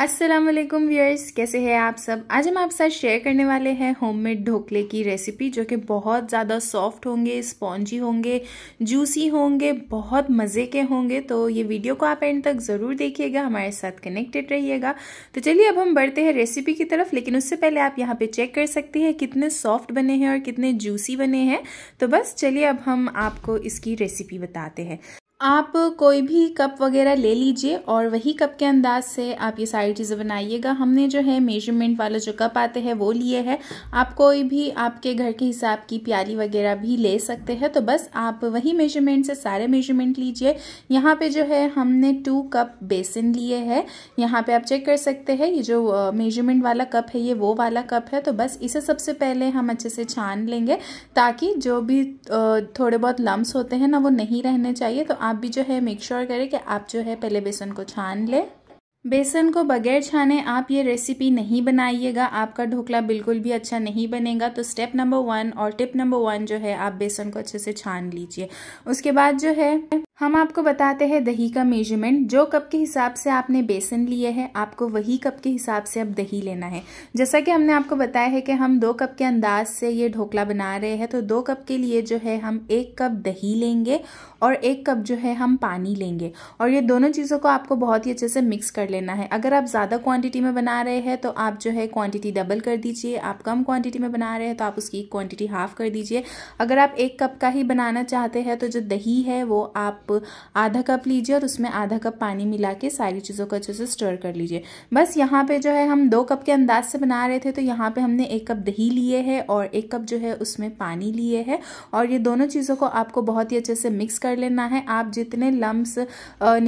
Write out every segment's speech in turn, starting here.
अस्सलाम वालेकुम व्यूअर्स कैसे हैं आप सब आज हम आपके साथ शेयर करने वाले हैं होममेड ढोकले की रेसिपी जो कि बहुत ज़्यादा सॉफ्ट होंगे स्पॉन्जी होंगे जूसी होंगे बहुत मज़े के होंगे तो ये वीडियो को आप एंड तक ज़रूर देखिएगा हमारे साथ कनेक्टेड रहिएगा तो चलिए अब हम बढ़ते हैं रेसिपी की तरफ लेकिन उससे पहले आप यहाँ पर चेक कर सकते हैं कितने सॉफ्ट बने हैं और कितने जूसी बने हैं तो बस चलिए अब हम आपको इसकी रेसिपी बताते हैं आप कोई भी कप वगैरह ले लीजिए और वही कप के अंदाज से आप ये सारी चीज़ें बनाइएगा हमने जो है मेजरमेंट वाला जो कप आते हैं वो लिए है आप कोई भी आपके घर के हिसाब की प्याली वगैरह भी ले सकते हैं तो बस आप वही मेजरमेंट से सारे मेजरमेंट लीजिए यहाँ पे जो है हमने टू कप बेसन लिए है यहाँ पे आप चेक कर सकते हैं ये जो मेजरमेंट वाला कप है ये वो वाला कप है तो बस इसे सबसे पहले हम अच्छे से छान लेंगे ताकि जो भी थोड़े बहुत लम्ब होते हैं ना वो नहीं रहने चाहिए तो आप आप भी जो है मेक श्योर sure करें कि आप जो है पहले बेसन को छान लें बेसन को बगैर छाने आप ये रेसिपी नहीं बनाइएगा आपका ढोकला बिल्कुल भी अच्छा नहीं बनेगा तो स्टेप नंबर वन और टिप नंबर वन जो है आप बेसन को अच्छे से छान लीजिए उसके बाद जो है हम आपको बताते हैं दही का मेजरमेंट जो कप के हिसाब से आपने बेसन लिए है आपको वही कप के हिसाब से अब दही लेना है जैसा कि हमने आपको बताया है कि हम दो कप के अंदाज से ये ढोकला बना रहे हैं तो दो कप के लिए जो है हम एक कप दही लेंगे और एक कप जो है हम पानी लेंगे और ये दोनों चीज़ों को आपको बहुत ही अच्छे से मिक्स कर लेना है अगर आप ज़्यादा क्वांटिटी में बना रहे हैं तो आप जो है क्वांटिटी डबल कर दीजिए आप कम क्वांटिटी में बना रहे हैं तो आप उसकी क्वांटिटी हाफ कर दीजिए अगर आप एक कप का ही बनाना चाहते हैं तो जो दही है वो आप आधा कप लीजिए और उसमें आधा कप पानी मिला के सारी चीज़ों को अच्छे से स्टर कर लीजिए बस यहाँ पर जो है हम दो कप के अंदाज से बना रहे थे तो यहाँ पर हमने एक कप दही लिए है और एक कप जो है उसमें पानी लिए है और ये दोनों चीज़ों को आपको बहुत ही अच्छे से मिक्स कर लेना है आप जितने लम्ब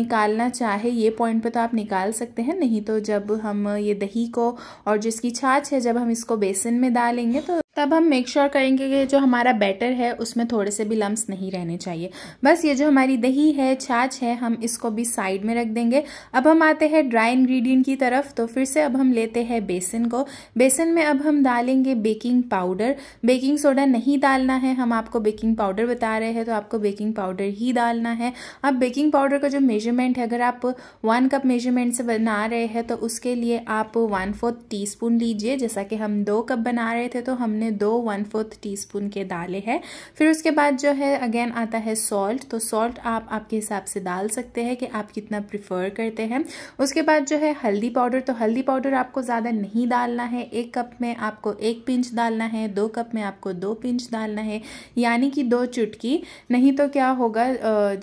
निकालना चाहे ये पॉइंट पे तो आप निकाल सकते हैं नहीं तो जब हम ये दही को और जिसकी छाछ है जब हम इसको बेसन में डालेंगे तो तब हम मेक श्योर sure करेंगे कि जो हमारा बैटर है उसमें थोड़े से भी लम्स नहीं रहने चाहिए बस ये जो हमारी दही है छाछ है हम इसको भी साइड में रख देंगे अब हम आते हैं ड्राई इंग्रेडिएंट की तरफ तो फिर से अब हम लेते हैं बेसन को बेसन में अब हम डालेंगे बेकिंग पाउडर बेकिंग सोडा नहीं डालना है हम आपको बेकिंग पाउडर बता रहे हैं तो आपको बेकिंग पाउडर ही डालना है अब बेकिंग पाउडर का जो मेजरमेंट है अगर आप वन कप मेजरमेंट से बना रहे हैं तो उसके लिए आप वन फोर्थ टी लीजिए जैसा कि हम दो कप बना रहे थे तो हमने मैंने दो वन फोर्थ टी स्पून के डाले हैं फिर उसके बाद जो है अगेन आता है सॉल्ट तो सॉल्ट आप आपके हिसाब से डाल सकते हैं कि आप कितना प्रिफर करते हैं उसके बाद जो है हल्दी पाउडर तो हल्दी पाउडर आपको ज़्यादा नहीं डालना है एक कप में आपको एक पिंच डालना है दो कप में आपको दो पिंच डालना है यानी कि दो चुटकी नहीं तो क्या होगा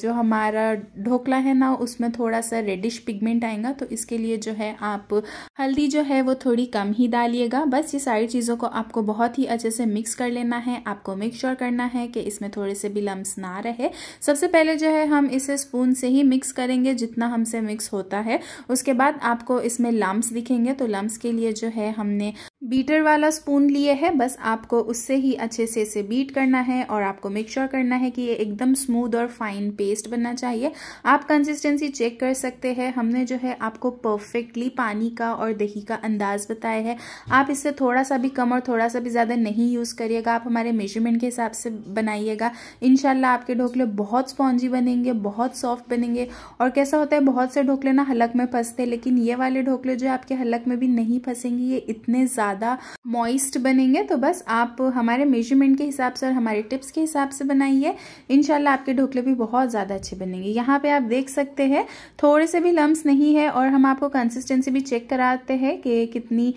जो हमारा ढोकला है ना उसमें थोड़ा सा रेडिश पिगमेंट आएगा तो इसके लिए जो है आप हल्दी जो है वो थोड़ी कम ही डालिएगा बस ये सारी चीज़ों को आपको बहुत ही अच्छे से मिक्स कर लेना है आपको मेक श्योर करना है कि इसमें थोड़े से भी लम्स ना रहे सबसे पहले जो है हम इसे स्पून से ही मिक्स करेंगे जितना हमसे मिक्स होता है उसके बाद आपको इसमें लम्स दिखेंगे तो लम्स के लिए जो है हमने बीटर वाला स्पून लिए है बस आपको उससे ही अच्छे से इसे बीट करना है और आपको मेक श्योर sure करना है कि ये एकदम स्मूथ और फाइन पेस्ट बनना चाहिए आप कंसिस्टेंसी चेक कर सकते हैं हमने जो है आपको परफेक्टली पानी का और दही का अंदाज बताया है आप इससे थोड़ा सा भी कम और थोड़ा सा भी ज़्यादा नहीं यूज़ करिएगा आप हमारे मेजरमेंट के हिसाब से बनाइएगा इन आपके ढोकले बहुत स्पॉन्जी बनेंगे बहुत सॉफ्ट बनेंगे और कैसा होता है बहुत से ढोकले ना हलक में फंसते लेकिन ये वाले ढोकले जो है आपके हलक में भी नहीं फंसेंगे ये इतने ज़्यादा ज़्यादा मॉइस्ट बनेंगे तो बस आप हमारे मेजरमेंट के हिसाब से और हमारे टिप्स के हिसाब से बनाइए इन आपके ढोकले भी बहुत ज़्यादा अच्छे बनेंगे यहाँ पर आप देख सकते हैं थोड़े से भी लम्ब नहीं है और हम आपको कंसिस्टेंसी भी चेक कराते हैं कि कितनी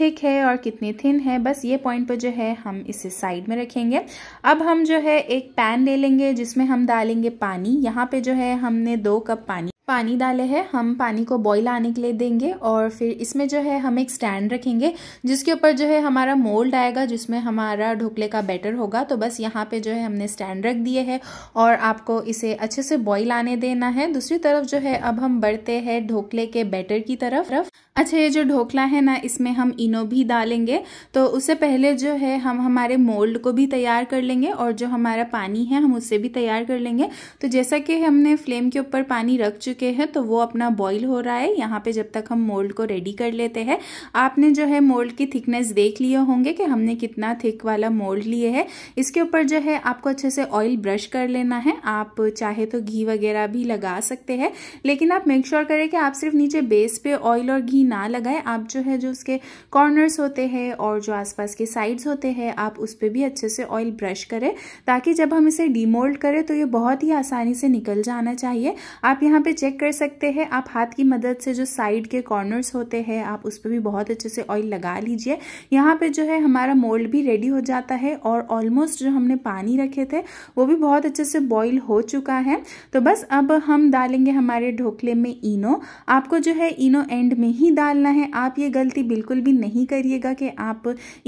थिक है और कितनी थिन है बस ये पॉइंट पर जो है हम इसे साइड में रखेंगे अब हम जो है एक पैन ले लेंगे जिसमें हम डालेंगे पानी यहाँ पे जो है हमने दो कप पानी पानी डाले हैं हम पानी को बॉईल आने के लिए देंगे और फिर इसमें जो है हम एक स्टैंड रखेंगे जिसके ऊपर जो है हमारा मोल्ड आएगा जिसमें हमारा ढोकले का बैटर होगा तो बस यहाँ पे जो है हमने स्टैंड रख दिए है और आपको इसे अच्छे से बॉईल आने देना है दूसरी तरफ जो है अब हम बढ़ते हैं ढोकले के बैटर की तरफ अच्छा ये जो ढोकला है ना इसमें हम इनो भी डालेंगे तो उससे पहले जो है हम हमारे मोल्ड को भी तैयार कर लेंगे और जो हमारा पानी है हम उससे भी तैयार कर लेंगे तो जैसा कि हमने फ्लेम के ऊपर पानी रख चुके हैं तो वो अपना बॉईल हो रहा है यहाँ पे जब तक हम मोल्ड को रेडी कर लेते हैं आपने जो है मोल्ड की थिकनेस देख लिए होंगे कि हमने कितना थिक वाला मोल्ड लिए है इसके ऊपर जो है आपको अच्छे से ऑयल ब्रश कर लेना है आप चाहे तो घी वगैरह भी लगा सकते हैं लेकिन आप मेक श्योर करें कि आप सिर्फ नीचे बेस पे ऑयल और घी ना लगाएं आप जो है जो उसके कॉर्नर्स होते हैं और जो आसपास के साइड्स होते हैं आप उस पर भी अच्छे से ऑयल ब्रश करें ताकि जब हम इसे डीमोल्ड करें तो ये बहुत ही आसानी से निकल जाना चाहिए आप यहाँ पे चेक कर सकते हैं आप हाथ की मदद से जो साइड के कॉर्नर्स होते हैं आप उस पर भी बहुत अच्छे से ऑयल लगा लीजिए यहाँ पे जो है हमारा मोल्ड भी रेडी हो जाता है और ऑलमोस्ट जो हमने पानी रखे थे वो भी बहुत अच्छे से बॉईल हो चुका है तो बस अब हम डालेंगे हमारे ढोकले में इनो आपको जो है इनो एंड में ही डालना है आप ये गलती बिल्कुल भी नहीं करिएगा कि आप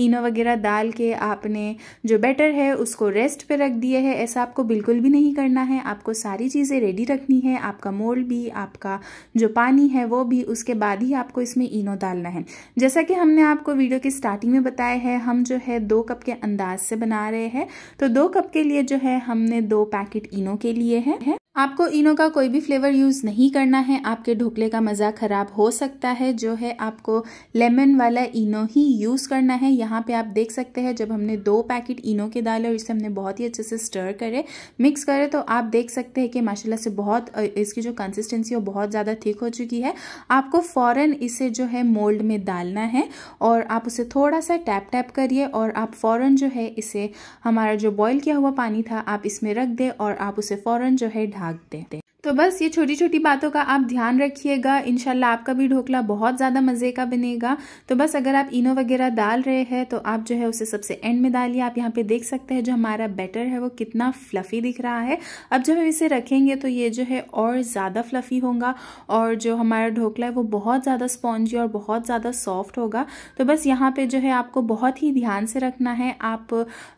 इनो वगैरह डाल के आपने जो बैटर है उसको रेस्ट पे रख दिया है ऐसा आपको बिल्कुल भी नहीं करना है आपको सारी चीज़ें रेडी रखनी है आपका मोल्ड भी आपका जो पानी है वो भी उसके बाद ही आपको इसमें इनो डालना है जैसा कि हमने आपको वीडियो की स्टार्टिंग में बताया है हम जो है दो कप के अंदाज से बना रहे हैं तो दो कप के लिए जो है हमने दो पैकेट इनो के लिए है आपको इनो का कोई भी फ्लेवर यूज़ नहीं करना है आपके ढोकले का मज़ा ख़राब हो सकता है जो है आपको लेमन वाला इनो ही यूज़ करना है यहाँ पे आप देख सकते हैं जब हमने दो पैकेट इनो के डाले और इसे हमने बहुत ही अच्छे से स्टर करे मिक्स करे तो आप देख सकते हैं कि माशाल्लाह से बहुत इसकी जो कंसिस्टेंसी वो बहुत ज़्यादा थिक हो चुकी है आपको फ़ौर इसे जो है मोल्ड में डालना है और आप उसे थोड़ा सा टैप टैप करिए और आप फ़ौर जो है इसे हमारा जो बॉयल किया हुआ पानी था आप इसमें रख दें और आप उसे फ़ौर जो है ढाँक हैं तो बस ये छोटी छोटी बातों का आप ध्यान रखिएगा इनशाला आपका भी ढोकला बहुत ज़्यादा मज़े का बनेगा तो बस अगर आप इनो वगैरह डाल रहे हैं तो आप जो है उसे सबसे एंड में डालिए आप यहाँ पे देख सकते हैं जो हमारा बैटर है वो कितना फ्लफ़ी दिख रहा है अब जब हम इसे रखेंगे तो ये जो है और ज़्यादा फ्लफ़ी होगा और जो हमारा ढोकला है वो बहुत ज़्यादा स्पॉन्जी और बहुत ज़्यादा सॉफ्ट होगा तो बस यहाँ पर जो है आपको बहुत ही ध्यान से रखना है आप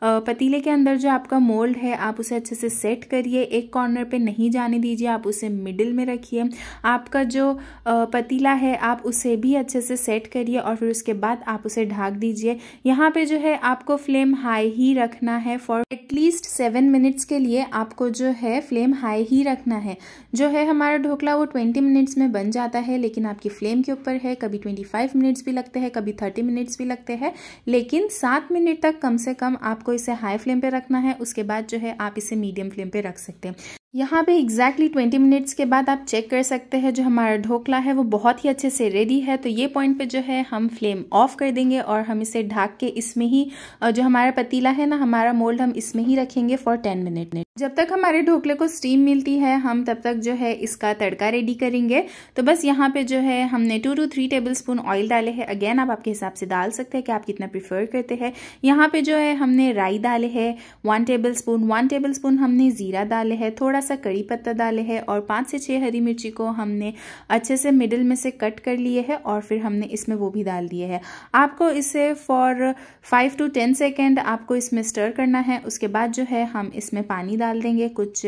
पतीले के अंदर जो आपका मोल्ड है आप उसे अच्छे से सेट करिए एक कॉर्नर पर नहीं जाने दीजिए आप उसे मिडिल में रखिए आपका जो पतीला है आप उसे भी अच्छे से सेट करिए और फिर उसके बाद आप उसे ढाक दीजिए यहाँ पे जो है आपको फ्लेम हाई ही रखना है फॉर एटलीस्ट सेवन मिनट्स के लिए आपको जो है फ्लेम हाई ही रखना है जो है हमारा ढोकला वो ट्वेंटी मिनट्स में बन जाता है लेकिन आपकी फ्लेम के ऊपर है कभी ट्वेंटी फाइव मिनट्स भी लगते हैं कभी थर्टी मिनट्स भी लगते हैं लेकिन सात मिनट तक कम से कम आपको इसे हाई फ्लेम पे रखना है उसके बाद जो है आप इसे मीडियम फ्लेम पे रख सकते हैं यहाँ पे एग्जैक्टली ट्वेंटी मिनट्स के बाद आप चेक कर सकते हैं जो हमारा ढोकला है वो बहुत ही अच्छे से रेडी है तो ये पॉइंट पे जो है हम फ्लेम ऑफ कर देंगे और हम इसे ढाक के इसमें ही जो हमारा पतीला है ना हमारा मोल्ड हम इसमें ही रखेंगे फॉर टेन मिनट जब तक हमारे ढोकले को स्टीम मिलती है हम तब तक जो है इसका तड़का रेडी करेंगे तो बस यहाँ पे जो है हमने two to three tablespoon oil डाले हैं अगेन आप आपके हिसाब से डाल सकते हैं कि आप कितना प्रिफर करते हैं यहाँ पे जो है हमने राई डाले हैं one tablespoon one tablespoon हमने ज़ीरा डाले है थोड़ा सा कड़ी पत्ता डाले है और पाँच से छः हरी मिर्ची को हमने अच्छे से मिडिल में से कट कर लिए है और फिर हमने इसमें वो भी डाल दिए है आपको इसे for five to ten second आपको इसमें स्टर करना है उसके बाद जो है हम इसमें पानी डाल देंगे कुछ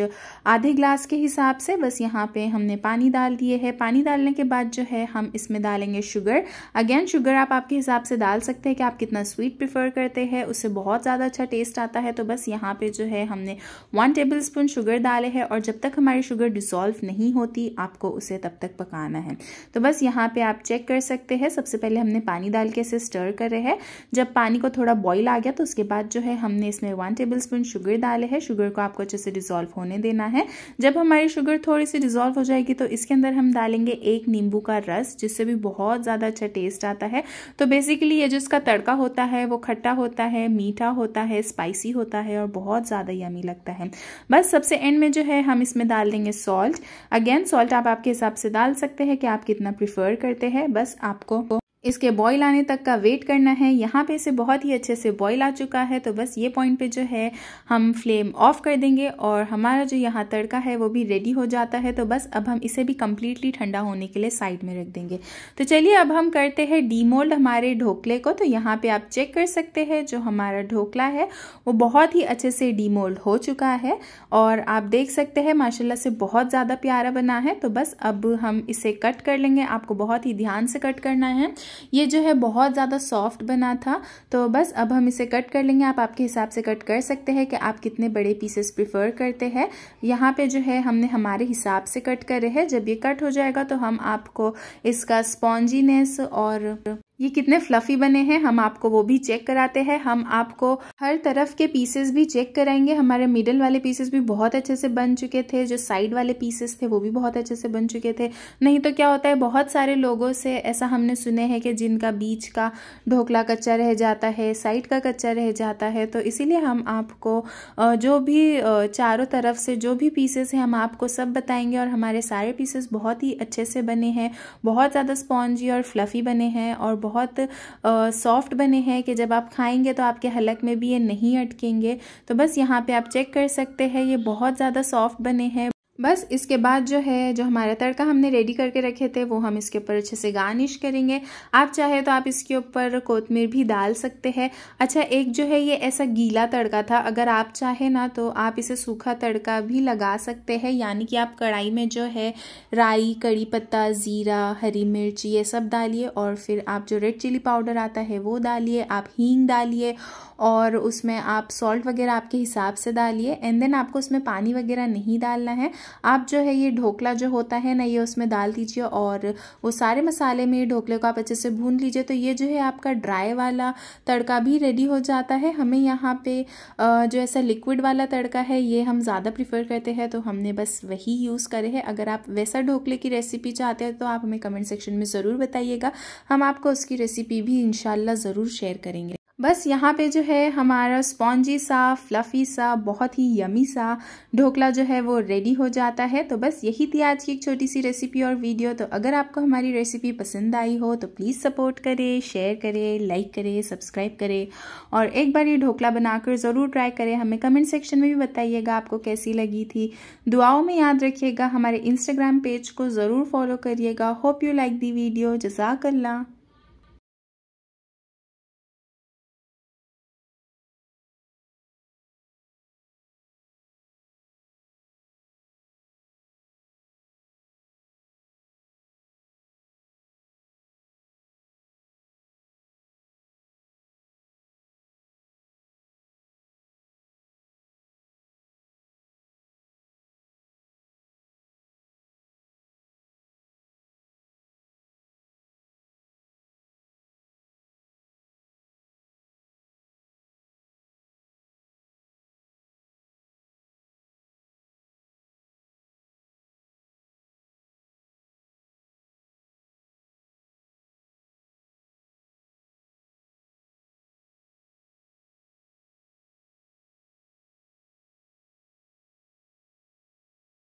आधे ग्लास के हिसाब से बस यहाँ पे हमने पानी डाल दिए है पानी डालने के बाद जो है हम इसमें डालेंगे शुगर अगेन शुगर आप आपके हिसाब से डाल सकते हैं कि आप कितना स्वीट प्रिफर करते हैं उससे बहुत ज़्यादा अच्छा टेस्ट आता है तो बस यहाँ पे जो है हमने वन टेबल स्पून शुगर डाले है और जब तक हमारी शुगर डिसॉल्व नहीं होती आपको उसे तब तक पकाना है तो बस यहाँ पे आप चेक कर सकते हैं सबसे पहले हमने पानी डाल के इसे स्टर कर रहे हैं जब पानी को थोड़ा बॉईल आ गया तो उसके बाद जो है हमने इसमें वन टेबल स्पून शुगर डाले है शुगर को आपको अच्छे से डिजोल्व होने देना है जब हमारी शुगर थोड़ी सी डिजोल्व हो जाएगी तो इसके अंदर हम डालेंगे एक नींबू का रस जिससे भी बहुत ज़्यादा अच्छा टेस्ट आता है तो बेसिकली ये जो इसका तड़का होता है वो खट्टा होता है मीठा होता है स्पाइसी होता है और बहुत ज़्यादा यमी लगता है बस सबसे एंड में जो है हम इसमें डाल देंगे सॉल्ट अगेन सॉल्ट आप आपके हिसाब से डाल सकते हैं कि आप कितना प्रिफर करते हैं बस आपको इसके बॉईल आने तक का वेट करना है यहाँ पे इसे बहुत ही अच्छे से बॉईल आ चुका है तो बस ये पॉइंट पे जो है हम फ्लेम ऑफ कर देंगे और हमारा जो यहाँ तड़का है वो भी रेडी हो जाता है तो बस अब हम इसे भी कम्प्लीटली ठंडा होने के लिए साइड में रख देंगे तो चलिए अब हम करते हैं डीमोल्ड हमारे ढोकले को तो यहाँ पे आप चेक कर सकते हैं जो हमारा ढोकला है वो बहुत ही अच्छे से डीमोल्ड हो चुका है और आप देख सकते हैं माशाला से बहुत ज़्यादा प्यारा बना है तो बस अब हम इसे कट कर लेंगे आपको बहुत ही ध्यान से कट करना है ये जो है बहुत ज़्यादा सॉफ्ट बना था तो बस अब हम इसे कट कर लेंगे आप आपके हिसाब से कट कर सकते हैं कि आप कितने बड़े पीसेस प्रिफर करते हैं यहाँ पे जो है हमने हमारे हिसाब से कट करे हैं जब ये कट हो जाएगा तो हम आपको इसका स्पॉन्जीनेस और ये कितने फ्लफी बने हैं हम आपको वो भी चेक कराते हैं हम आपको हर तरफ के पीसेस भी चेक कराएंगे हमारे मिडल वाले पीसेस भी बहुत अच्छे से बन चुके थे जो साइड वाले पीसेस थे वो भी बहुत अच्छे से बन चुके थे नहीं तो क्या होता है बहुत सारे लोगों से ऐसा हमने सुने हैं कि जिनका बीच का ढोकला कच्चा रह जाता है साइड का कच्चा रह जाता है तो इसीलिए हम आपको जो भी चारों तरफ से जो भी पीसेस हैं हम आपको सब बताएंगे और हमारे सारे पीसेस बहुत ही अच्छे से बने हैं बहुत ज़्यादा स्पॉन्जी और फ्लफ़ी बने हैं और बहुत सॉफ्ट बने हैं कि जब आप खाएंगे तो आपके हलक में भी ये नहीं अटकेंगे तो बस यहाँ पे आप चेक कर सकते हैं ये बहुत ज़्यादा सॉफ्ट बने हैं बस इसके बाद जो है जो हमारा तड़का हमने रेडी करके रखे थे वो हम इसके ऊपर अच्छे से गार्निश करेंगे आप चाहे तो आप इसके ऊपर कोतमीर भी डाल सकते हैं अच्छा एक जो है ये ऐसा गीला तड़का था अगर आप चाहे ना तो आप इसे सूखा तड़का भी लगा सकते हैं यानी कि आप कढ़ाई में जो है राई कड़ी पत्ता ज़ीरा हरी मिर्च ये सब डालिए और फिर आप जो रेड चिली पाउडर आता है वो डालिए आप हींग डालिए और उसमें आप सॉल्ट वगैरह आपके हिसाब से डालिए एंड देन आपको उसमें पानी वगैरह नहीं डालना है आप जो है ये ढोकला जो होता है ना ये उसमें डाल दीजिए और वो सारे मसाले में ढोकले को आप अच्छे से भून लीजिए तो ये जो है आपका ड्राई वाला तड़का भी रेडी हो जाता है हमें यहाँ पे जो ऐसा लिक्विड वाला तड़का है ये हम ज़्यादा प्रीफर करते हैं तो हमने बस वही यूज़ करे है अगर आप वैसा ढोकले की रेसिपी चाहते हैं तो आप हमें कमेंट सेक्शन में ज़रूर बताइएगा हम आपको उसकी रेसिपी भी इन ज़रूर शेयर करेंगे बस यहाँ पे जो है हमारा स्पॉन्जी सा फ्लफ़ी सा बहुत ही यमी सा ढोकला जो है वो रेडी हो जाता है तो बस यही थी आज की एक छोटी सी रेसिपी और वीडियो तो अगर आपको हमारी रेसिपी पसंद आई हो तो प्लीज़ सपोर्ट करें शेयर करें लाइक करें सब्सक्राइब करें और एक बार ये ढोकला बनाकर ज़रूर ट्राई करें हमें कमेंट सेक्शन में भी बताइएगा आपको कैसी लगी थी दुआओं में याद रखिएगा हमारे इंस्टाग्राम पेज को ज़रूर फॉलो करिएगा hope you like the video जजाकल्ला